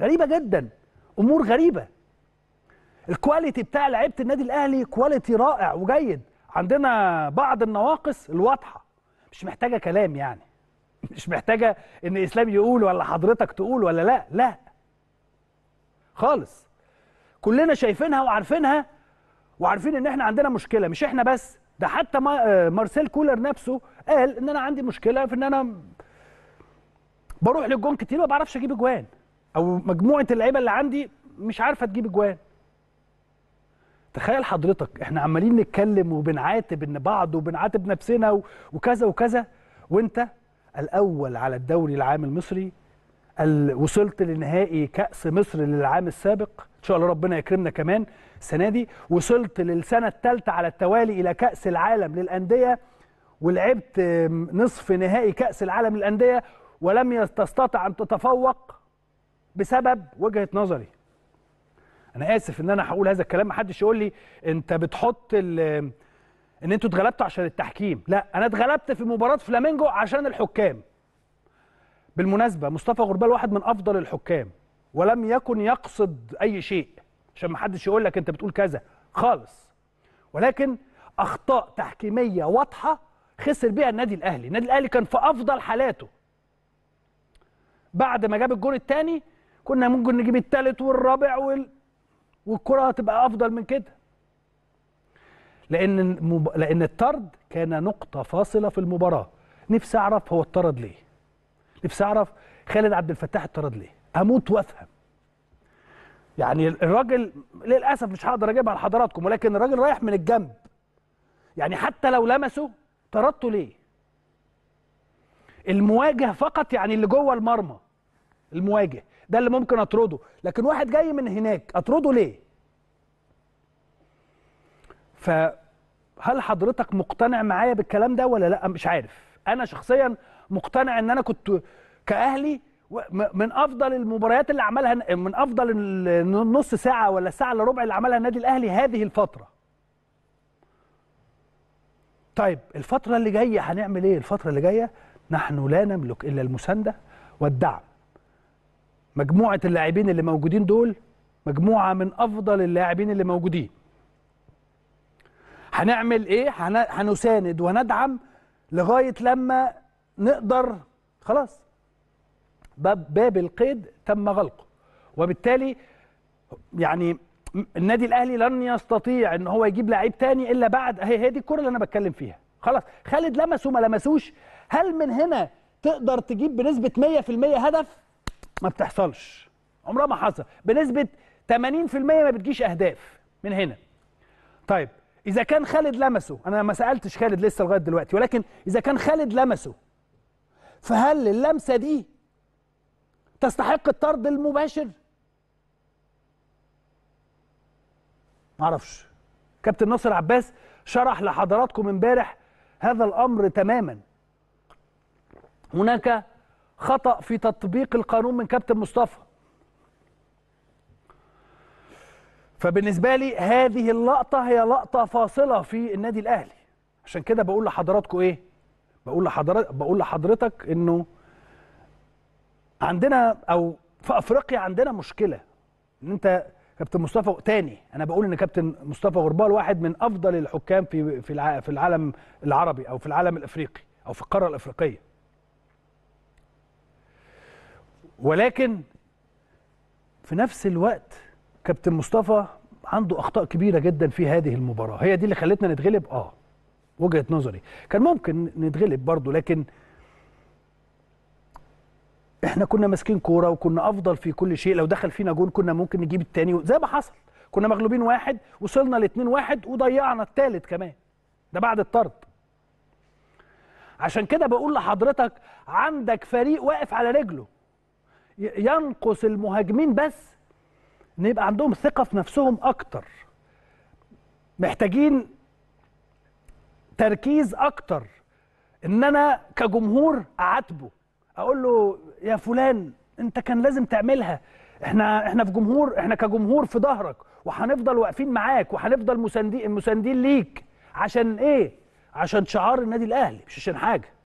غريبه جدا امور غريبه الكواليتي بتاع لعيبه النادي الاهلي كواليتي رائع وجيد عندنا بعض النواقص الواضحه مش محتاجه كلام يعني مش محتاجه ان اسلام يقول ولا حضرتك تقول ولا لا لا خالص كلنا شايفينها وعارفينها وعارفين ان احنا عندنا مشكله مش احنا بس ده حتى آه، مارسيل كولر نفسه قال ان انا عندي مشكله في ان انا بروح للجون كتير ما بعرفش اجيب اجوان او مجموعه اللعيبه اللي عندي مش عارفه تجيب اجوان تخيل حضرتك احنا عمالين نتكلم وبنعاتب ان بعض وبنعاتب نفسنا وكذا وكذا وانت الاول على الدوري العام المصري وصلت لنهائي كاس مصر للعام السابق ان شاء الله ربنا يكرمنا كمان السنه دي وصلت للسنه الثالثه على التوالي الى كاس العالم للانديه ولعبت نصف نهائي كاس العالم للانديه ولم تستطع ان تتفوق بسبب وجهه نظري انا اسف ان انا هقول هذا الكلام محدش يقول لي انت بتحط ان انتوا اتغلبتوا عشان التحكيم لا انا اتغلبت في مباراه فلامينجو عشان الحكام بالمناسبه مصطفى غربال واحد من افضل الحكام ولم يكن يقصد اي شيء عشان محدش يقول لك انت بتقول كذا خالص ولكن اخطاء تحكيميه واضحه خسر بيها النادي الاهلي النادي الاهلي كان في افضل حالاته بعد ما جاب الجون الثاني كنا ممكن نجيب الثالث والرابع وال... والكره هتبقى افضل من كده لان المب... لان الطرد كان نقطه فاصله في المباراه نفسي اعرف هو اتطرد ليه نفسي اعرف خالد عبد الفتاح اتطرد ليه اموت وافهم يعني الراجل للاسف مش هقدر اجيبها لحضراتكم ولكن الراجل رايح من الجنب يعني حتى لو لمسه طردته ليه المواجه فقط يعني اللي جوه المرمى المواجه ده اللي ممكن اطرده لكن واحد جاي من هناك اطرده ليه فهل حضرتك مقتنع معايا بالكلام ده ولا لا مش عارف انا شخصيا مقتنع ان انا كنت كاهلي من افضل المباريات اللي عملها من افضل النص ساعه ولا ساعه الا ربع اللي عملها النادي الاهلي هذه الفتره طيب الفتره اللي جايه هنعمل ايه الفتره اللي جايه نحن لا نملك الا المسانده والدعم مجموعه اللاعبين اللي موجودين دول مجموعه من افضل اللاعبين اللي موجودين هنعمل ايه هنساند وندعم لغايه لما نقدر خلاص باب باب القيد تم غلقه وبالتالي يعني النادي الاهلي لن يستطيع ان هو يجيب لعيب تاني الا بعد هي هي دي الكره اللي انا بتكلم فيها خلاص خالد لمسه ما لمسوش هل من هنا تقدر تجيب بنسبه 100% هدف ما بتحصلش عمرها ما حصل بنسبه 80% ما بتجيش اهداف من هنا طيب اذا كان خالد لمسه انا ما سالتش خالد لسه لغايه دلوقتي ولكن اذا كان خالد لمسه فهل اللمسه دي تستحق الطرد المباشر معرفش كابتن ناصر عباس شرح لحضراتكم امبارح هذا الامر تماما هناك خطأ في تطبيق القانون من كابتن مصطفى فبالنسبة لي هذه اللقطة هي لقطة فاصلة في النادي الأهلي عشان كده بقول لحضراتكم إيه بقول لحضرتك بقول لحضرتك إنه عندنا أو في أفريقيا عندنا مشكلة إن أنت كابتن مصطفى تاني أنا بقول إن كابتن مصطفى غربال واحد من أفضل الحكام في في العالم العربي أو في العالم الأفريقي أو في القارة الأفريقية ولكن في نفس الوقت كابتن مصطفى عنده اخطاء كبيره جدا في هذه المباراه هي دي اللي خلتنا نتغلب اه وجهه نظري كان ممكن نتغلب برضه لكن احنا كنا ماسكين كوره وكنا افضل في كل شيء لو دخل فينا جون كنا ممكن نجيب الثاني زي ما حصل كنا مغلوبين واحد وصلنا لاتنين واحد وضيعنا الثالث كمان ده بعد الطرد عشان كده بقول لحضرتك عندك فريق واقف على رجله ينقص المهاجمين بس ان يبقى عندهم ثقه في نفسهم اكتر محتاجين تركيز اكتر ان انا كجمهور اعاتبه اقول له يا فلان انت كان لازم تعملها احنا احنا في جمهور احنا كجمهور في ظهرك وهنفضل واقفين معاك وهنفضل مساندين مساندين ليك عشان ايه عشان شعار النادي الاهلي مش عشان حاجه